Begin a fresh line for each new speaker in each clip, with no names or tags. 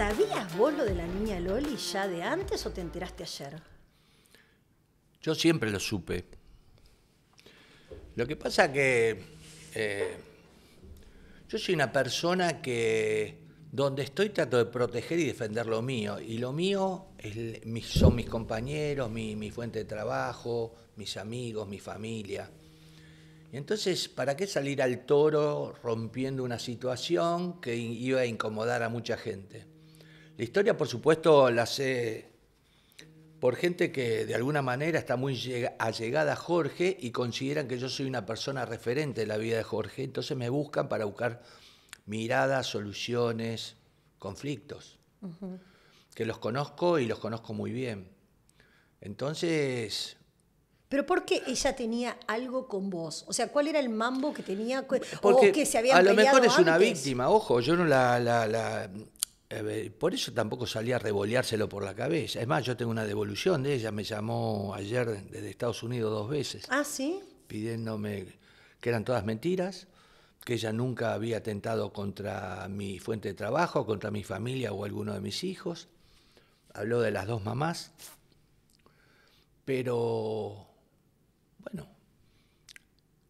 ¿Sabías vos lo de la niña Loli ya de antes o te enteraste ayer?
Yo siempre lo supe. Lo que pasa que eh, yo soy una persona que donde estoy trato de proteger y defender lo mío. Y lo mío son mis compañeros, mi, fuente de trabajo, mis amigos, mi familia. Y entonces, ¿para qué salir al toro rompiendo una situación que iba a incomodar a mucha gente? La historia, por supuesto, la sé por gente que de alguna manera está muy allegada a Jorge y consideran que yo soy una persona referente de la vida de Jorge, entonces me buscan para buscar miradas, soluciones, conflictos, que los conozco y los conozco muy bien. Entonces...
¿Pero por qué ella tenía algo con vos? O sea, ¿cuál era el mambo que tenía? Porque o que se peleado a lo mejor es una víctima,
ojo, yo no la, la por eso tampoco salía a revoleárselo por la cabeza. Es más, yo tengo una devolución de ella, me llamó ayer desde Estados Unidos dos veces. Ah, sí. Pidiéndome que eran todas mentiras, que ella nunca había atentado contra mi fuente de trabajo, contra mi familia o alguno de mis hijos. Habló de las dos mamás. Pero, bueno,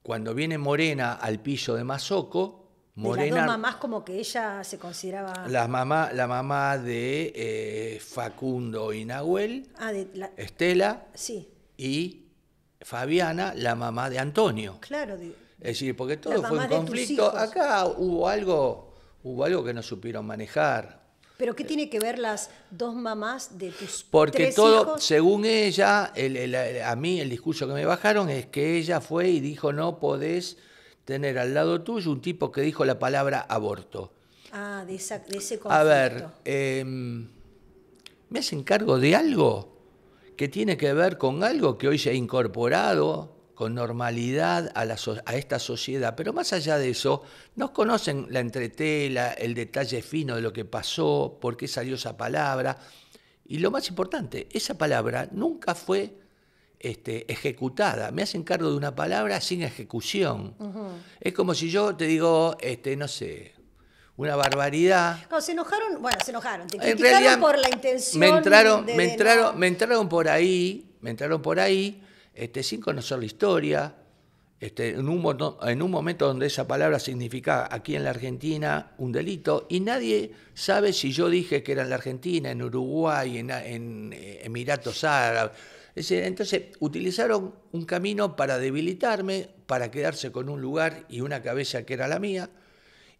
cuando viene Morena al piso de Mazoco, Morena, de las dos
mamás como que ella se consideraba... La
mamá, la mamá de eh, Facundo y Nahuel, ah, Estela sí. y Fabiana, la mamá de Antonio. Claro. De... Es decir, porque todo fue un conflicto. Acá hubo algo, hubo algo que no supieron manejar.
¿Pero qué tiene que ver las dos mamás de tus Porque todo,
según ella, a mí el discurso que me bajaron es que ella fue y dijo no podés tener al lado tuyo un tipo que dijo la palabra aborto.
Ah, de, ese concepto. A ver,
em, ¿me hacen cargo de algo que tiene que ver con algo que hoy se ha incorporado con normalidad a, a esta sociedad? Pero más allá de eso, nos conocen la entretela, el detalle fino de lo que pasó, por qué salió esa palabra. Y lo más importante, esa palabra nunca fue este, ejecutada. Me hacen cargo de una palabra sin ejecución. Es como si yo te digo, este, no sé, una barbaridad.
se enojaron, bueno, se enojaron, te por la intención. Me entraron, me entraron,
me entraron por ahí, me entraron por ahí, este, sin conocer la historia. Este, en, un, en un momento donde esa palabra significa aquí en la Argentina un delito y nadie sabe si yo dije que era en la Argentina, en Uruguay, en eh, Emiratos Árabes entonces utilizaron un camino para debilitarme, para quedarse con un lugar y una cabeza que era la mía.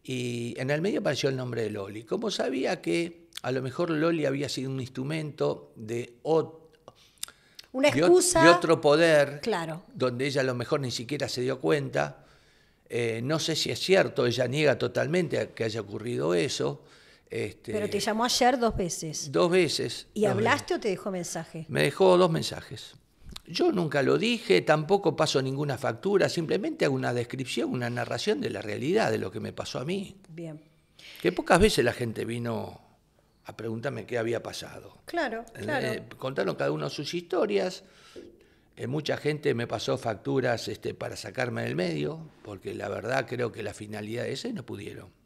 Y en el medio apareció el nombre de Loli. Como sabía que a lo mejor Loli había sido un instrumento de otro poder, claro. donde ella a lo mejor ni siquiera se dio cuenta. Eh, no sé si es cierto, ella niega totalmente que haya ocurrido eso. Este, Pero te llamó ayer dos veces. Dos veces. ¿Y hablaste
o te dejó mensaje?
Me dejó dos mensajes. Yo nunca lo dije, tampoco paso ninguna factura, simplemente hago una descripción, una narración de la realidad, de lo que me pasó a mí. Bien. Que pocas veces la gente vino a preguntarme qué había pasado.
Claro, eh, claro. Eh,
contaron cada uno sus historias. Eh, mucha gente me pasó facturas este, para sacarme del medio, porque la verdad creo que la finalidad esa y no pudieron.